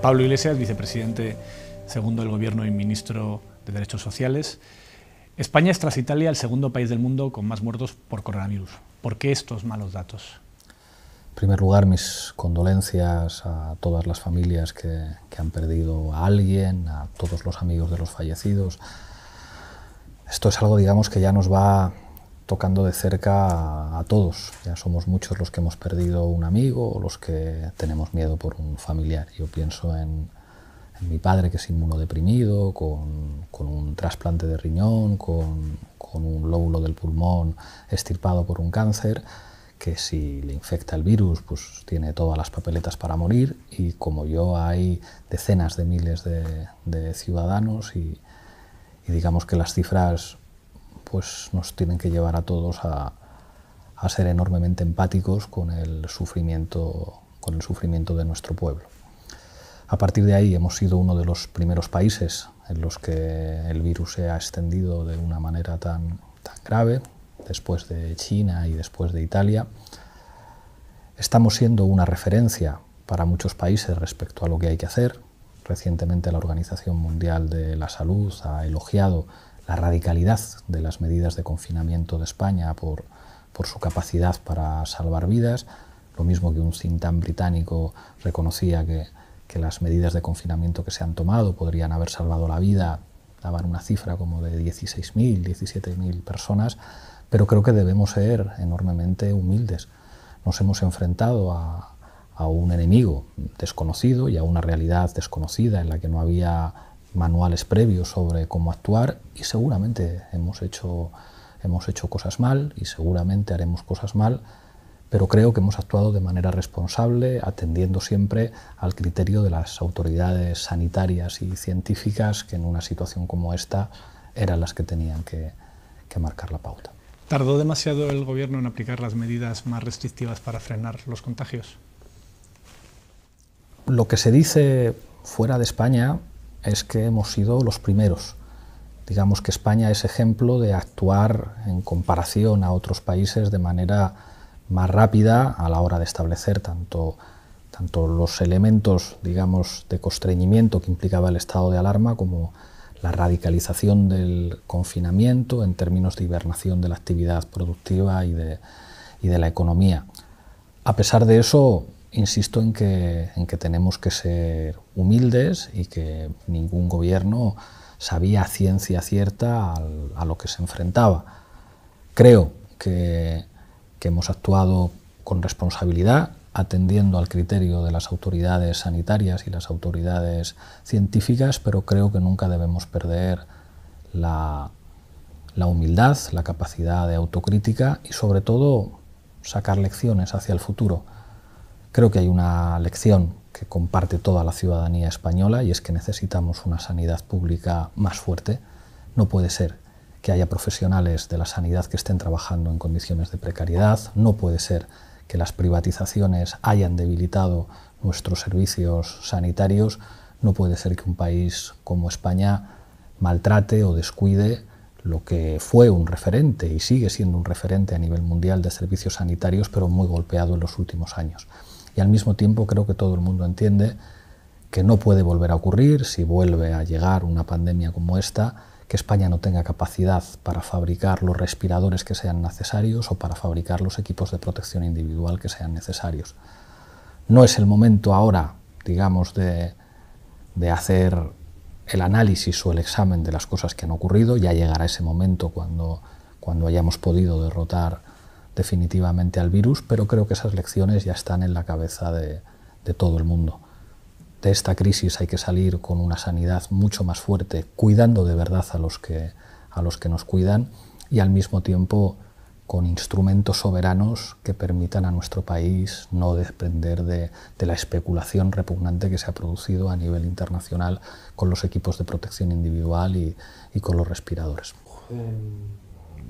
Pablo Iglesias, vicepresidente segundo del Gobierno y ministro de Derechos Sociales. España es tras Italia el segundo país del mundo con más muertos por coronavirus. ¿Por qué estos malos datos? En primer lugar, mis condolencias a todas las familias que, han perdido a alguien, a todos los amigos de los fallecidos. Esto es algo, digamos, que ya nos va tocando de cerca a, todos. Ya somos muchos los que hemos perdido un amigo o los que tenemos miedo por un familiar. Yo pienso en, mi padre que es inmunodeprimido, con, con un trasplante de riñón, con, un lóbulo del pulmón estirpado por un cáncer, que si le infecta el virus, pues tiene todas las papeletas para morir y como yo hay decenas de miles de, ciudadanos y digamos que las cifras pues nos tienen que llevar a todos a, ser enormemente empáticos con el sufrimiento, con el sufrimiento de nuestro pueblo. A partir de ahí hemos sido uno de los primeros países en los que el virus se ha extendido de una manera tan, tan grave, después de China y después de Italia. Estamos siendo una referencia para muchos países respecto a lo que hay que hacer. Recientemente la Organización Mundial de la Salud ha elogiado la radicalidad de las medidas de confinamiento de España por, su capacidad para salvar vidas, lo mismo que un cintán británico reconocía que, las medidas de confinamiento que se han tomado podrían haber salvado la vida, daban una cifra como de 16.000, 17.000 personas, pero creo que debemos ser enormemente humildes. Nos hemos enfrentado a un enemigo desconocido y a una realidad desconocida en la que no había manuales previos sobre cómo actuar y seguramente hemos hecho, hemos hecho cosas mal y seguramente haremos cosas mal, pero creo que hemos actuado de manera responsable, atendiendo siempre al criterio de las autoridades sanitarias y científicas que en una situación como esta eran las que tenían que, que marcar la pauta. ¿Tardó demasiado el gobierno en aplicar las medidas más restrictivas para frenar los contagios? Lo que se dice fuera de España es que hemos sido los primeros. Digamos que España es ejemplo de actuar en comparación a otros países de manera más rápida a la hora de establecer tanto, tanto los elementos digamos, de constreñimiento que implicaba el estado de alarma como la radicalización del confinamiento en términos de hibernación de la actividad productiva y de, y de la economía. A pesar de eso, insisto en que, tenemos que ser humildes y que ningún gobierno sabía ciencia cierta a lo que se enfrentaba. Creo que, hemos actuado con responsabilidad, atendiendo al criterio de las autoridades sanitarias y las autoridades científicas, pero creo que nunca debemos perder la humildad, la capacidad de autocrítica y sobre todo sacar lecciones hacia el futuro. Creo que hay una lección que comparte toda la ciudadanía española y es que necesitamos una sanidad pública más fuerte. No puede ser que haya profesionales de la sanidad que estén trabajando en condiciones de precariedad, no puede ser que las privatizaciones hayan debilitado nuestros servicios sanitarios, no puede ser que un país como España maltrate o descuide lo que fue un referente y sigue siendo un referente a nivel mundial de servicios sanitarios, pero muy golpeado en los últimos años y al mismo tiempo creo que todo el mundo entiende que no puede volver a ocurrir si vuelve a llegar una pandemia como esta, que España no tenga capacidad para fabricar los respiradores que sean necesarios o para fabricar los equipos de protección individual que sean necesarios. No es el momento ahora, digamos, de, hacer el análisis o el examen de las cosas que han ocurrido, ya llegará ese momento cuando, cuando hayamos podido derrotar definitivamente al virus, pero creo que esas lecciones ya están en la cabeza de, todo el mundo. De esta crisis hay que salir con una sanidad mucho más fuerte, cuidando de verdad a los que, a los que nos cuidan y al mismo tiempo con instrumentos soberanos que permitan a nuestro país no depender de, la especulación repugnante que se ha producido a nivel internacional con los equipos de protección individual y, con los respiradores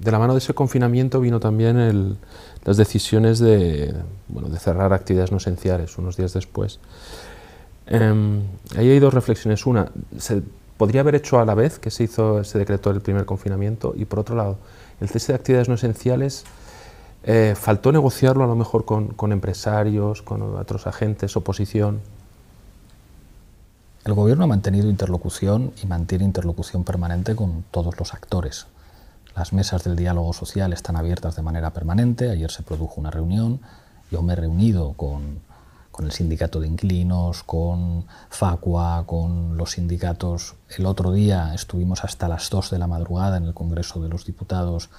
de la mano de ese confinamiento vino también las decisiones de, cerrar actividades no esenciales unos días después. Em, ahí hay dos reflexiones. Una, se podría haber hecho a la vez que se hizo, se decretó el primer confinamiento, y por otro lado, el cese de actividades no esenciales eh, faltó negociarlo a lo mejor con empresarios, con otros agentes, oposición. El gobierno ha mantenido interlocución y mantiene interlocución permanente con todos los actores las mesas del diálogo social están abiertas de manera permanente. Ayer se produjo una reunión. Yo me he reunido con, el sindicato de inquilinos, con Facua, con los sindicatos. El otro día estuvimos hasta las 2 de la madrugada en el Congreso de los Diputados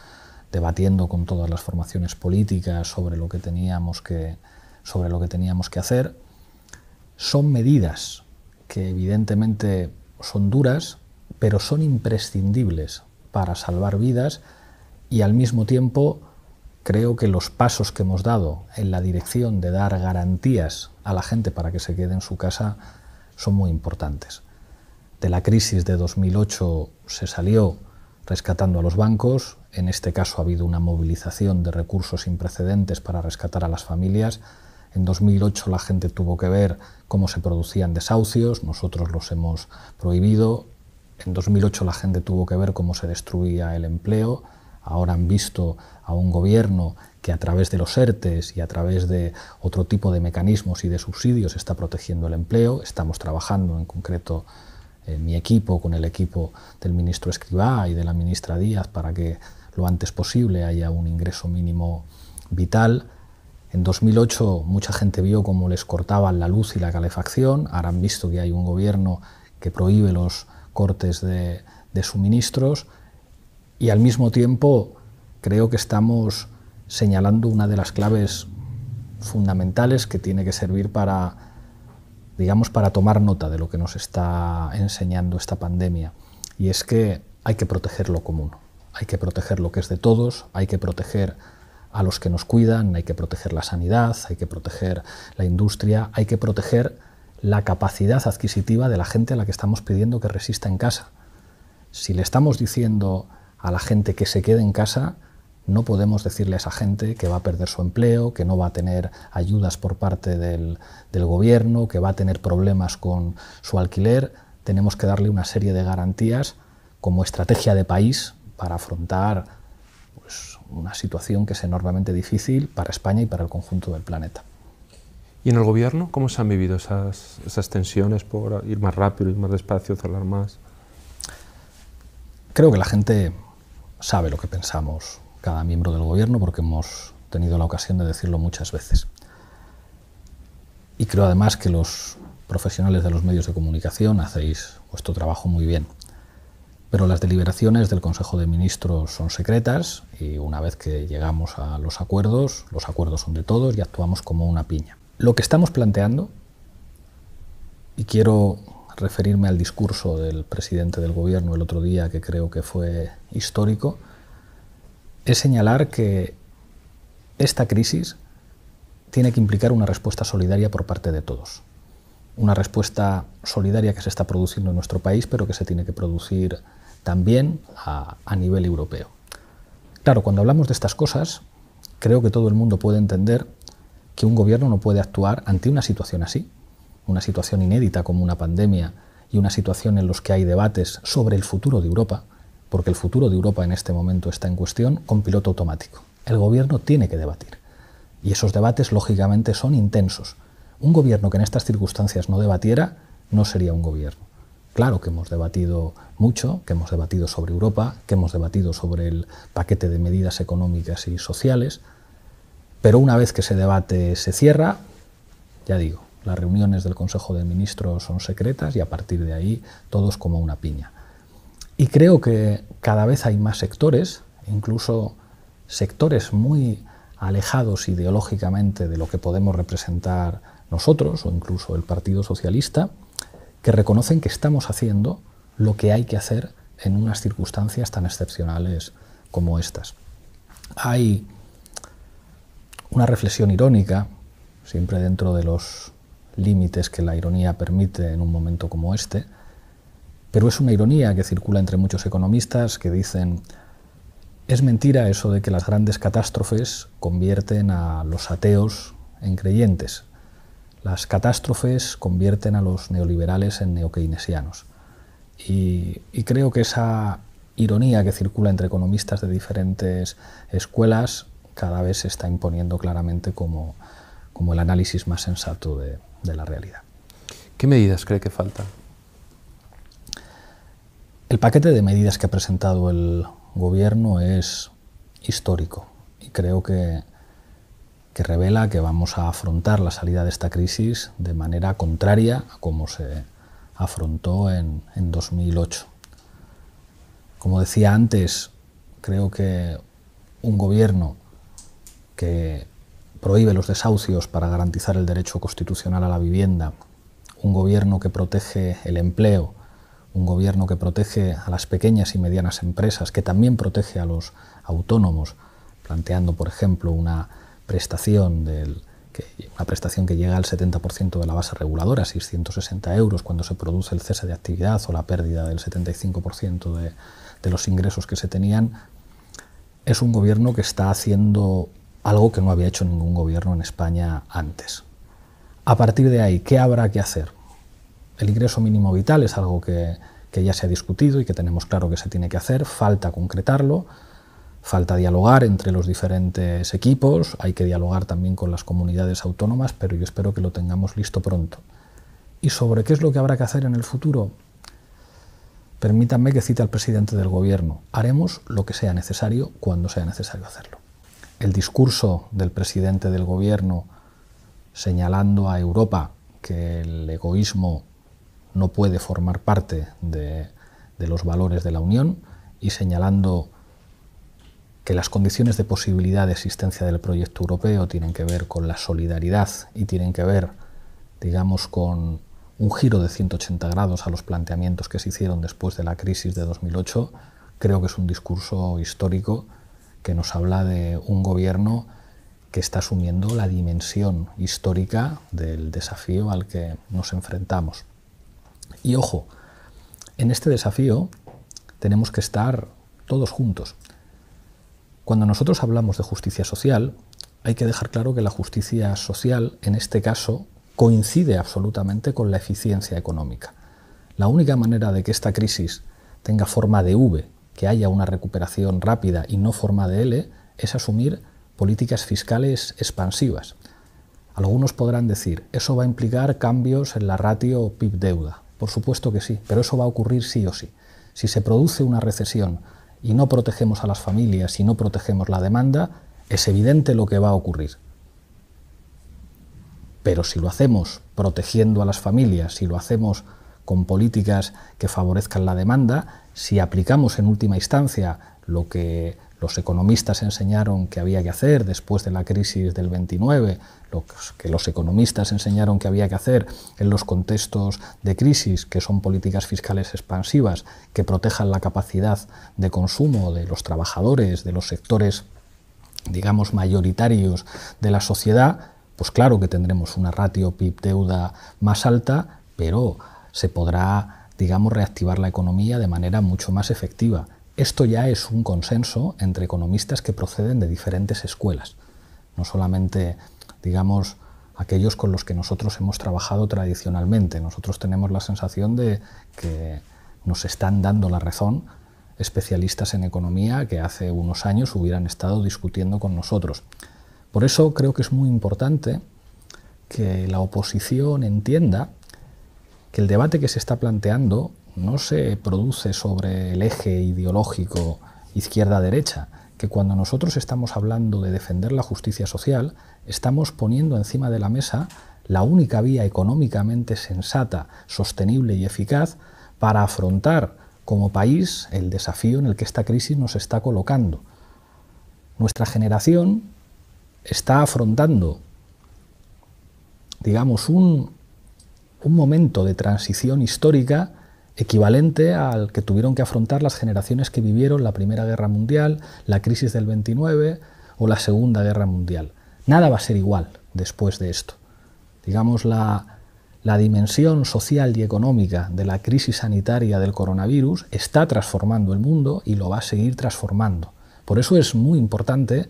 debatiendo con todas las formaciones políticas sobre lo que teníamos que, sobre lo que, teníamos que hacer. Son medidas que evidentemente son duras, pero son imprescindibles para salvar vidas y al mismo tiempo creo que los pasos que hemos dado en la dirección de dar garantías a la gente para que se quede en su casa son muy importantes. De la crisis de 2008 se salió rescatando a los bancos, en este caso ha habido una movilización de recursos sin precedentes para rescatar a las familias. En 2008 la gente tuvo que ver cómo se producían desahucios, nosotros los hemos prohibido, en 2008 la gente tuvo que ver cómo se destruía el empleo. Ahora han visto a un gobierno que a través de los ERTES y a través de otro tipo de mecanismos y de subsidios está protegiendo el empleo. Estamos trabajando en concreto en eh, mi equipo con el equipo del ministro Escribá y de la ministra Díaz para que lo antes posible haya un ingreso mínimo vital. En 2008 mucha gente vio cómo les cortaban la luz y la calefacción. Ahora han visto que hay un gobierno que prohíbe los cortes de, suministros y al mismo tiempo creo que estamos señalando una de las claves fundamentales que tiene que servir para, digamos, para tomar nota de lo que nos está enseñando esta pandemia. Y es que hay que proteger lo común, hay que proteger lo que es de todos, hay que proteger a los que nos cuidan, hay que proteger la sanidad, hay que proteger la industria, hay que proteger la capacidad adquisitiva de la gente a la que estamos pidiendo que resista en casa. Si le estamos diciendo a la gente que se quede en casa, no podemos decirle a esa gente que va a perder su empleo, que no va a tener ayudas por parte del, gobierno, que va a tener problemas con su alquiler. Tenemos que darle una serie de garantías como estrategia de país para afrontar pues, una situación que es enormemente difícil para España y para el conjunto del planeta. ¿Y en el gobierno cómo se han vivido esas, tensiones por ir más rápido, ir más despacio, hablar más? Creo que la gente sabe lo que pensamos cada miembro del gobierno porque hemos tenido la ocasión de decirlo muchas veces. Y creo además que los profesionales de los medios de comunicación hacéis vuestro trabajo muy bien. Pero las deliberaciones del Consejo de Ministros son secretas y una vez que llegamos a los acuerdos, los acuerdos son de todos y actuamos como una piña. Lo que estamos planteando, y quiero referirme al discurso del presidente del gobierno el otro día, que creo que fue histórico, es señalar que esta crisis tiene que implicar una respuesta solidaria por parte de todos. Una respuesta solidaria que se está produciendo en nuestro país, pero que se tiene que producir también a, nivel europeo. Claro, cuando hablamos de estas cosas, creo que todo el mundo puede entender que un gobierno no puede actuar ante una situación así, una situación inédita como una pandemia y una situación en los que hay debates sobre el futuro de Europa, porque el futuro de Europa en este momento está en cuestión con piloto automático. El gobierno tiene que debatir. Y esos debates, lógicamente, son intensos. Un gobierno que en estas circunstancias no debatiera no sería un gobierno. Claro que hemos debatido mucho, que hemos debatido sobre Europa, que hemos debatido sobre el paquete de medidas económicas y sociales, pero una vez que ese debate se cierra, ya digo, las reuniones del Consejo de Ministros son secretas y a partir de ahí todos como una piña. Y creo que cada vez hay más sectores, incluso sectores muy alejados ideológicamente de lo que podemos representar nosotros o incluso el Partido Socialista, que reconocen que estamos haciendo lo que hay que hacer en unas circunstancias tan excepcionales como estas. Hay una reflexión irónica, siempre dentro de los límites que la ironía permite en un momento como este, pero es una ironía que circula entre muchos economistas que dicen, es mentira eso de que las grandes catástrofes convierten a los ateos en creyentes. Las catástrofes convierten a los neoliberales en neokeynesianos. Y, y creo que esa ironía que circula entre economistas de diferentes escuelas cada vez se está imponiendo claramente como, como el análisis más sensato de, la realidad. ¿Qué medidas cree que faltan? El paquete de medidas que ha presentado el gobierno es histórico y creo que, que revela que vamos a afrontar la salida de esta crisis de manera contraria a como se afrontó en, en 2008. Como decía antes, creo que un gobierno que prohíbe los desahucios para garantizar el derecho constitucional a la vivienda, un gobierno que protege el empleo, un gobierno que protege a las pequeñas y medianas empresas, que también protege a los autónomos, planteando, por ejemplo, una prestación que, una prestación que llega al 70% de la base reguladora, 660 euros, cuando se produce el cese de actividad o la pérdida del 75% de los ingresos que se tenían, es un gobierno que está haciendo algo que no había hecho ningún gobierno en España antes. A partir de ahí, ¿qué habrá que hacer? El ingreso mínimo vital es algo que, ya se ha discutido y que tenemos claro que se tiene que hacer, falta concretarlo, falta dialogar entre los diferentes equipos, hay que dialogar también con las comunidades autónomas, pero yo espero que lo tengamos listo pronto. ¿Y sobre qué es lo que habrá que hacer en el futuro? Permítanme que cite al presidente del gobierno. Haremos lo que sea necesario cuando sea necesario hacerlo el discurso del presidente del gobierno señalando a Europa que el egoísmo no puede formar parte de, los valores de la Unión y señalando que las condiciones de posibilidad de existencia del proyecto europeo tienen que ver con la solidaridad y tienen que ver, digamos, con un giro de 180 grados a los planteamientos que se hicieron después de la crisis de 2008, creo que es un discurso histórico que nos habla de un gobierno que está asumiendo la dimensión histórica del desafío al que nos enfrentamos. Y ojo, en este desafío tenemos que estar todos juntos. Cuando nosotros hablamos de justicia social, hay que dejar claro que la justicia social, en este caso, coincide absolutamente con la eficiencia económica. La única manera de que esta crisis tenga forma de V que haya una recuperación rápida y no forma de L es asumir políticas fiscales expansivas. Algunos podrán decir, eso va a implicar cambios en la ratio PIB-deuda. Por supuesto que sí, pero eso va a ocurrir sí o sí. Si se produce una recesión y no protegemos a las familias y no protegemos la demanda, es evidente lo que va a ocurrir. Pero si lo hacemos protegiendo a las familias, si lo hacemos con políticas que favorezcan la demanda, si aplicamos en última instancia lo que los economistas enseñaron que había que hacer después de la crisis del 29, lo que los economistas enseñaron que había que hacer en los contextos de crisis, que son políticas fiscales expansivas que protejan la capacidad de consumo de los trabajadores, de los sectores, digamos, mayoritarios de la sociedad, pues claro que tendremos una ratio PIB-deuda más alta, pero se podrá, digamos, reactivar la economía de manera mucho más efectiva. Esto ya es un consenso entre economistas que proceden de diferentes escuelas, no solamente, digamos, aquellos con los que nosotros hemos trabajado tradicionalmente. Nosotros tenemos la sensación de que nos están dando la razón especialistas en economía que hace unos años hubieran estado discutiendo con nosotros. Por eso creo que es muy importante que la oposición entienda que el debate que se está planteando no se produce sobre el eje ideológico izquierda-derecha, que cuando nosotros estamos hablando de defender la justicia social, estamos poniendo encima de la mesa la única vía económicamente sensata, sostenible y eficaz para afrontar como país el desafío en el que esta crisis nos está colocando. Nuestra generación está afrontando, digamos, un un momento de transición histórica equivalente al que tuvieron que afrontar las generaciones que vivieron la Primera Guerra Mundial, la crisis del 29 o la Segunda Guerra Mundial. Nada va a ser igual después de esto. Digamos, la, la dimensión social y económica de la crisis sanitaria del coronavirus está transformando el mundo y lo va a seguir transformando. Por eso es muy importante,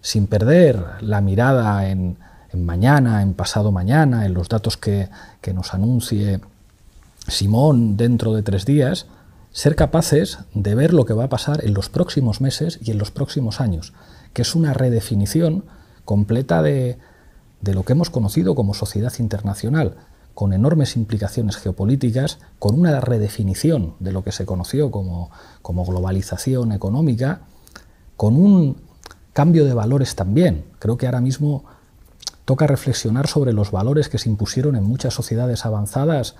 sin perder la mirada en en mañana, en pasado mañana, en los datos que, que nos anuncie Simón dentro de tres días, ser capaces de ver lo que va a pasar en los próximos meses y en los próximos años, que es una redefinición completa de, de lo que hemos conocido como sociedad internacional, con enormes implicaciones geopolíticas, con una redefinición de lo que se conoció como, como globalización económica, con un cambio de valores también. Creo que ahora mismo Toca reflexionar sobre los valores que se impusieron en muchas sociedades avanzadas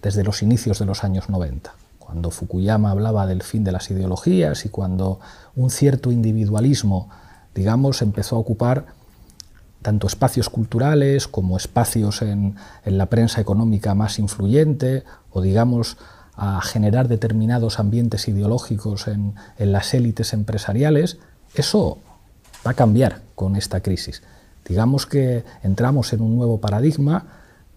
desde los inicios de los años 90, cuando Fukuyama hablaba del fin de las ideologías y cuando un cierto individualismo, digamos, empezó a ocupar tanto espacios culturales como espacios en, la prensa económica más influyente o digamos a generar determinados ambientes ideológicos en las élites empresariales, eso va a cambiar con esta crisis. Digamos que entramos en un nuevo paradigma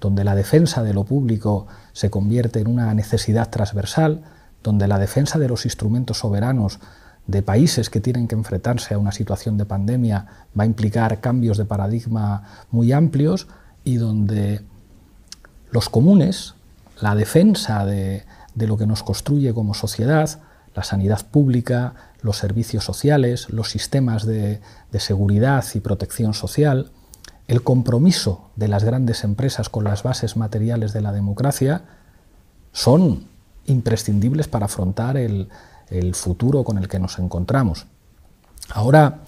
donde la defensa de lo público se convierte en una necesidad transversal, donde la defensa de los instrumentos soberanos de países que tienen que enfrentarse a una situación de pandemia va a implicar cambios de paradigma muy amplios y donde los comunes, la defensa de, lo que nos construye como sociedad, la sanidad pública, los servicios sociales, los sistemas de, seguridad y protección social, el compromiso de las grandes empresas con las bases materiales de la democracia, son imprescindibles para afrontar el, futuro con el que nos encontramos. Ahora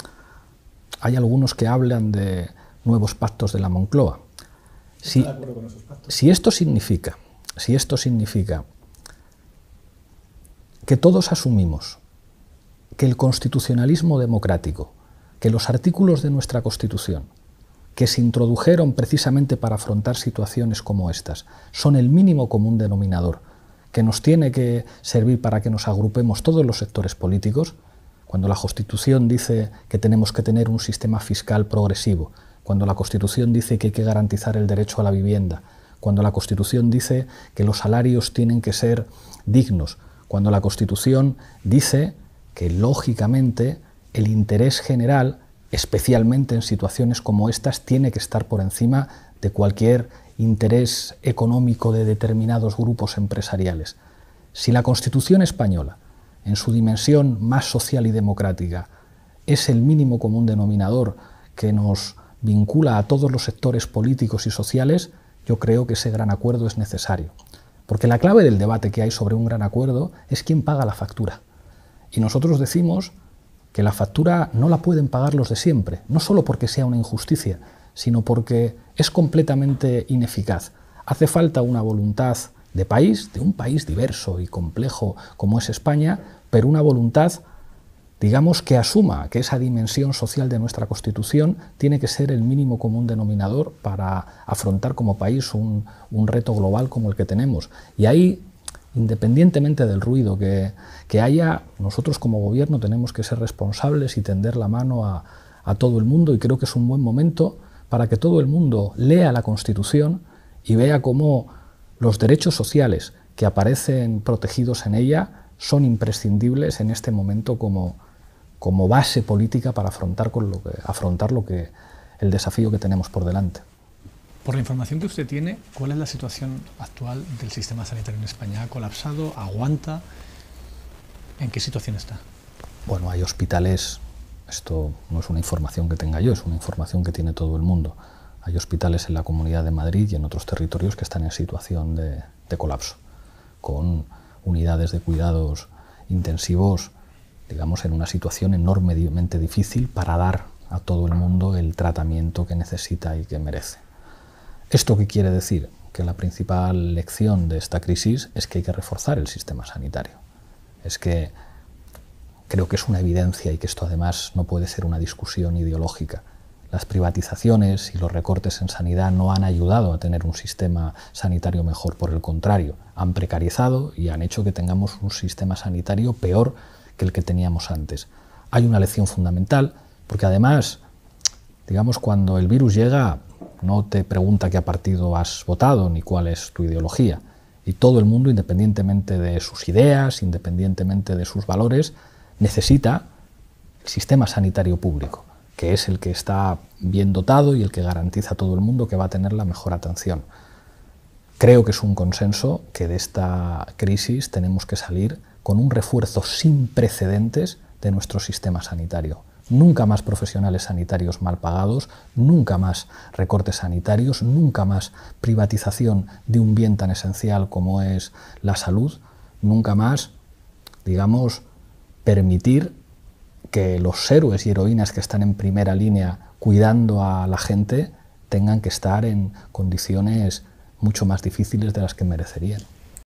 hay algunos que hablan de nuevos pactos de la Moncloa. Si, si, esto significa, si esto significa que todos asumimos que el constitucionalismo democrático, que los artículos de nuestra Constitución, que se introdujeron precisamente para afrontar situaciones como estas, son el mínimo común denominador que nos tiene que servir para que nos agrupemos todos los sectores políticos, cuando la Constitución dice que tenemos que tener un sistema fiscal progresivo, cuando la Constitución dice que hay que garantizar el derecho a la vivienda, cuando la Constitución dice que los salarios tienen que ser dignos, cuando la Constitución dice que lógicamente el interés general, especialmente en situaciones como estas, tiene que estar por encima de cualquier interés económico de determinados grupos empresariales. Si la Constitución española, en su dimensión más social y democrática, es el mínimo común denominador que nos vincula a todos los sectores políticos y sociales, yo creo que ese gran acuerdo es necesario. Porque la clave del debate que hay sobre un gran acuerdo es quién paga la factura. Y nosotros decimos que la factura no la pueden pagar los de siempre, no solo porque sea una injusticia, sino porque es completamente ineficaz. Hace falta una voluntad de país, de un país diverso y complejo como es España, pero una voluntad digamos que asuma que esa dimensión social de nuestra Constitución tiene que ser el mínimo común denominador para afrontar como país un, reto global como el que tenemos. Y ahí independientemente del ruido que, haya, nosotros como gobierno tenemos que ser responsables y tender la mano a, a, todo el mundo y creo que es un buen momento para que todo el mundo lea la Constitución y vea cómo los derechos sociales que aparecen protegidos en ella son imprescindibles en este momento como, como base política para afrontar, con lo que, afrontar lo que, el desafío que tenemos por delante. Por la información que usted tiene, ¿cuál es la situación actual del sistema sanitario en España? ¿Ha colapsado? ¿Aguanta? ¿En qué situación está? Bueno, hay hospitales, esto no es una información que tenga yo, es una información que tiene todo el mundo. Hay hospitales en la Comunidad de Madrid y en otros territorios que están en situación de, de colapso, con unidades de cuidados intensivos digamos, en una situación enormemente difícil para dar a todo el mundo el tratamiento que necesita y que merece. ¿Esto qué quiere decir? Que la principal lección de esta crisis es que hay que reforzar el sistema sanitario. Es que creo que es una evidencia y que esto además no puede ser una discusión ideológica. Las privatizaciones y los recortes en sanidad no han ayudado a tener un sistema sanitario mejor, por el contrario, han precarizado y han hecho que tengamos un sistema sanitario peor que el que teníamos antes. Hay una lección fundamental, porque además, digamos, cuando el virus llega, no te pregunta qué partido has votado ni cuál es tu ideología. Y todo el mundo, independientemente de sus ideas, independientemente de sus valores, necesita el sistema sanitario público, que es el que está bien dotado y el que garantiza a todo el mundo que va a tener la mejor atención. Creo que es un consenso que de esta crisis tenemos que salir con un refuerzo sin precedentes de nuestro sistema sanitario. Nunca más profesionales sanitarios mal pagados, nunca más recortes sanitarios, nunca más privatización de un bien tan esencial como es la salud, nunca más, digamos, permitir que los héroes y heroínas que están en primera línea cuidando a la gente tengan que estar en condiciones mucho más difíciles de las que merecerían.